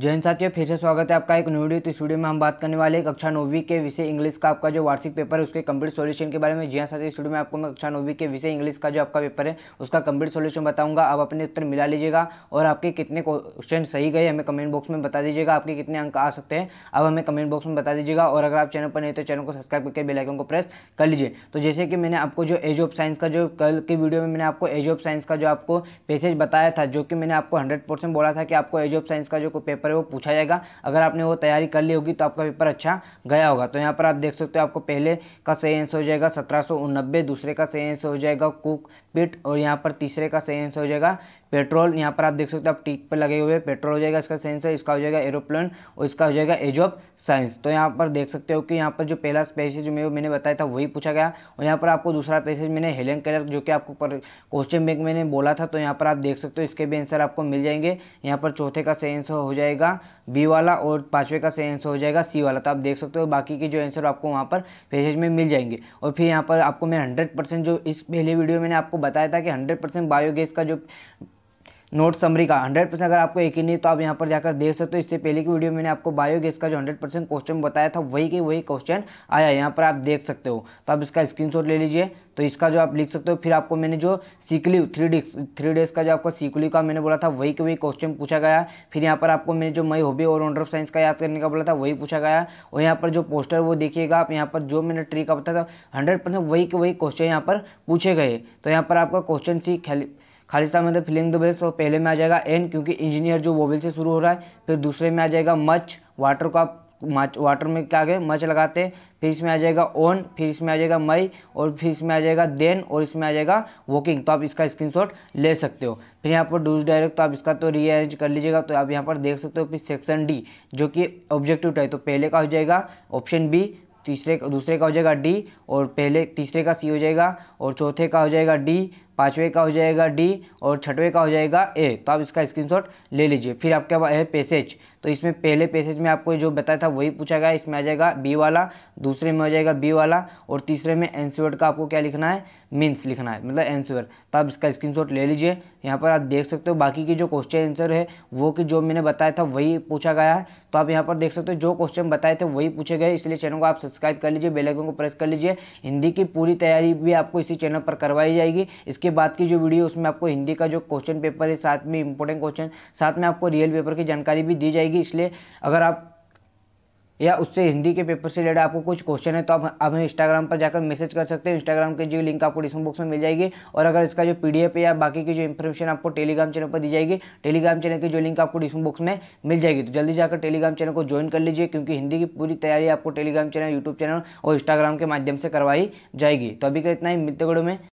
जैन साथियों फिर से स्वागत है आपका एक न्यू वीडियो तो इस वीडियो में हम बात करने वाले हैं कक्षा नौवीं के विषय इंग्लिश का आपका जो वार्षिक पेपर है उसके कंप्लीट सॉल्यूशन के बारे में जी हाँ साथियों इस वीडियो में आपको मैं कक्षा नौवीं के विषय इंग्लिश का जो आपका पेपर है उसका कंप्लीट सॉल्यूशन बताऊंगा आप अपने उत्तर मिला लीजिएगा और आपके कितने क्वेश्चन सही गए हमें कमेंट बॉक्स में बता दीजिएगा आपके कितने अंक आ सकते हैं आप हमें कमेंट बॉक्स में बता दीजिएगा और अगर आप चैनल पर नहीं तो चैनल को सब्सक्राइब करके बेलाइकन को प्रेस कर लीजिए तो जैसे कि मैंने आपको जो एज ऑफ साइंस का जो कल की वीडियो में मैंने आपको एज ऑफ साइंस का जो आपको पैसेज बताया था जो कि मैंने आपको हंड्रेड बोला था कि आपको एज ऑफ साइंस का जो पेपर पेपर है वो पूछा जाएगा अगर आपने वो तैयारी कर ली होगी तो आपका पेपर अच्छा गया होगा तो यहाँ पर आप देख सकते हो आपको पहले का सही आंसर हो जाएगा सत्रह दूसरे का सही आंसर हो जाएगा कुक पिट और यहाँ पर तीसरे का सही आंसर हो जाएगा पेट्रोल यहाँ पर आप देख सकते हो आप टिक पर लगे हुए पेट्रोल हो जाएगा इसका साइंस है इसका हो जाएगा एरोप्लेन और इसका हो जाएगा एज ऑफ साइंस तो यहाँ पर देख सकते हो कि यहाँ पर जो पहला पैसेज में मैंने बताया था वही पूछा गया और यहाँ पर आपको दूसरा पैसेज मैंने हेलन कलर जो कि आपको क्वेश्चन बैंक मैंने बोला था तो यहाँ पर आप देख सकते हो इसके भी आंसर आपको मिल जाएंगे यहाँ पर चौथे का सही आंसर हो जाएगा बी वाला और पाँचवें का सही आंसर हो जाएगा सी वाला तो आप देख सकते हो बाकी के जो आंसर आपको वहाँ पर पैसेज में मिल जाएंगे और फिर यहाँ पर आपको मैं हंड्रेड जो इस पहले वीडियो मैंने आपको बताया था कि हंड्रेड बायोगैस का जो नोट समरी का 100 परसेंट अगर आपको यकीन नहीं तो आप यहाँ पर जाकर देख सकते हो इससे पहले की वीडियो मैंने आपको बायोगैस का जो 100 परसेंट क्वेश्चन बताया था वही के वही क्वेश्चन आया यहाँ पर आप देख सकते हो तो आप इसका स्क्रीनशॉट ले लीजिए तो इसका जो आप लिख सकते हो फिर आपको मैंने जो sick leave three day three days का जो आपका सीकलिव का मैंने बोला था वही के वही क्वेश्चन पूछा गया फिर यहाँ पर आपको मैंने जो मई हॉबी और ऑनर ऑफ साइंस का याद करने का बोला था वही पूछा गया और यहाँ पर जो पोस्टर वो देखिएगा आप यहाँ पर जो मैंने ट्री का बताया था हंड्रेड वही के वही क्वेश्चन यहाँ पर पूछे गए तो यहाँ पर आपका क्वेश्चन सी खेली खालिस्तान मतलब फिलिंग द बेस तो पहले में आ जाएगा एन क्योंकि इंजीनियर जो वोवेल से शुरू हो रहा है फिर दूसरे में आ जाएगा मच वाटर का मच वाटर में क्या गए मच लगाते हैं फिर इसमें आ जाएगा ओन फिर इसमें आ जाएगा मई और फिर इसमें आ जाएगा देन और इसमें आ जाएगा वॉकिंग तो आप इसका स्क्रीनशॉट ले सकते हो फिर यहाँ पर डूज डायरेक्ट तो आप इसका तो रीअरेंज कर लीजिएगा तो आप यहाँ पर देख सकते हो फिर सेक्शन डी जो कि ऑब्जेक्टिव टाइप तो पहले का हो जाएगा ऑप्शन बी तीसरे दूसरे का हो जाएगा डी और पहले तीसरे का सी हो जाएगा और चौथे का हो जाएगा डी पाँचवें का हो जाएगा डी और छठवें का हो जाएगा ए तो आप इसका स्क्रीनशॉट ले लीजिए फिर आपके पास है पैसेज तो इसमें पहले पैसेज में आपको जो बताया था वही पूछा गया इसमें आ जाएगा बी वाला दूसरे में आ जाएगा बी वाला और तीसरे में एंसवर्ड का आपको क्या लिखना है मीन्स लिखना है मतलब एंसवर तो आप इसका स्क्रीन ले लीजिए यहाँ पर आप देख सकते हो बाकी के जो क्वेश्चन आंसर है वो कि जो मैंने बताया था वही पूछा गया है तो आप यहाँ पर देख सकते हो जो क्वेश्चन बताए थे वही पूछे गए इसलिए चैनल को आप सब्सक्राइब कर लीजिए बेल आइकन को प्रेस कर लीजिए हिंदी की पूरी तैयारी भी आपको इसी चैनल पर करवाई जाएगी इसके बाद की जो वीडियो उसमें आपको हिंदी का जो क्वेश्चन पेपर है साथ में इंपॉर्टेंट क्वेश्चन साथ में आपको रियल पेपर की जानकारी भी दी जाएगी जाएगी इसलिए अगर आप या उससे हिंदी के पेपर से रिलेटेड आपको कुछ क्वेश्चन है तो आप हमें इंस्टाग्राम पर जाकर मैसेज कर सकते हैं इंस्टाग्राम के जो लिंक आपको डिस्क्रिप्शन बॉक्स में मिल जाएगी और अगर इसका जो पीडीएफ या बाकी की जो इन्फॉर्मेशन आपको टेलीग्राम चैनल पर दी जाएगी टेलीग्राम चैनल की जो लिंक आपको डिस्क्रिप्शन बॉक्स में मिल जाएगी तो जल्दी जाकर टेलीग्राम चैनल को ज्वाइन कर लीजिए क्योंकि हिंदी की पूरी तैयारी आपको टेलीग्राम चैनल यूट्यूब चैनल और इंस्टाग्राम के माध्यम से करवाई जाएगी तो अभी का इतना ही मित्र में